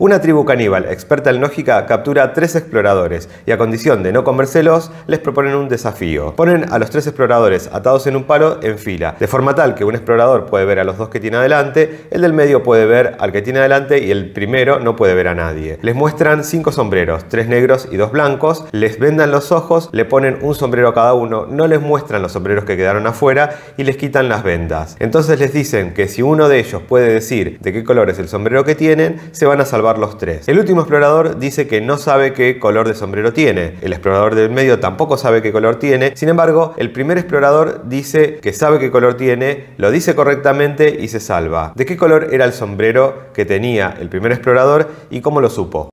Una tribu caníbal experta en lógica captura a tres exploradores y a condición de no comérselos les proponen un desafío. Ponen a los tres exploradores atados en un palo en fila, de forma tal que un explorador puede ver a los dos que tiene adelante, el del medio puede ver al que tiene adelante y el primero no puede ver a nadie. Les muestran cinco sombreros, tres negros y dos blancos, les vendan los ojos, le ponen un sombrero a cada uno, no les muestran los sombreros que quedaron afuera y les quitan las vendas. Entonces les dicen que si uno de ellos puede decir de qué color es el sombrero que tienen, se van a salvar los tres. El último explorador dice que no sabe qué color de sombrero tiene. El explorador del medio tampoco sabe qué color tiene. Sin embargo, el primer explorador dice que sabe qué color tiene, lo dice correctamente y se salva. ¿De qué color era el sombrero que tenía el primer explorador y cómo lo supo?